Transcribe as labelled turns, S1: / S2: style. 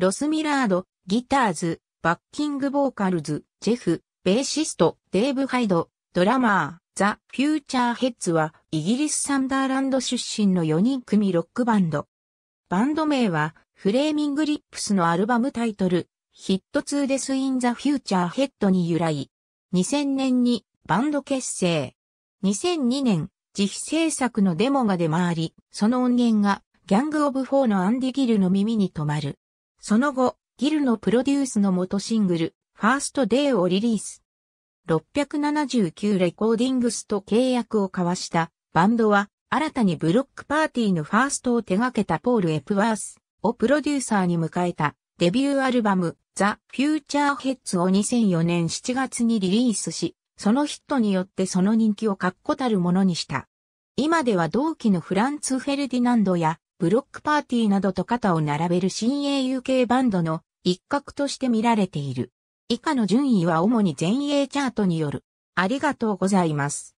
S1: ロス・ミラード、ギターズ、バッキング・ボーカルズ、ジェフ、ベーシスト、デーブ・ハイド、ドラマー、ザ・フューチャー・ヘッズは、イギリス・サンダーランド出身の4人組ロックバンド。バンド名は、フレーミング・リップスのアルバムタイトル、ヒット2デス・イン・ザ・フューチャー・ヘッドに由来。2000年に、バンド結成。2002年、自費制作のデモが出回り、その音源が、ギャング・オブ・フォーのアンディ・ギルの耳に止まる。その後、ギルのプロデュースの元シングル、ファーストデーをリリース。679レコーディングスと契約を交わしたバンドは、新たにブロックパーティーのファーストを手掛けたポール・エプワースをプロデューサーに迎えたデビューアルバム、ザ・フューチャー・ヘッズを2004年7月にリリースし、そのヒットによってその人気を確固たるものにした。今では同期のフランツ・フェルディナンドやブロックパーティーなどと肩を並べる新英雄系バンドの一角として見られている。以下の順位は主に全英チャートによる。ありがとうございます。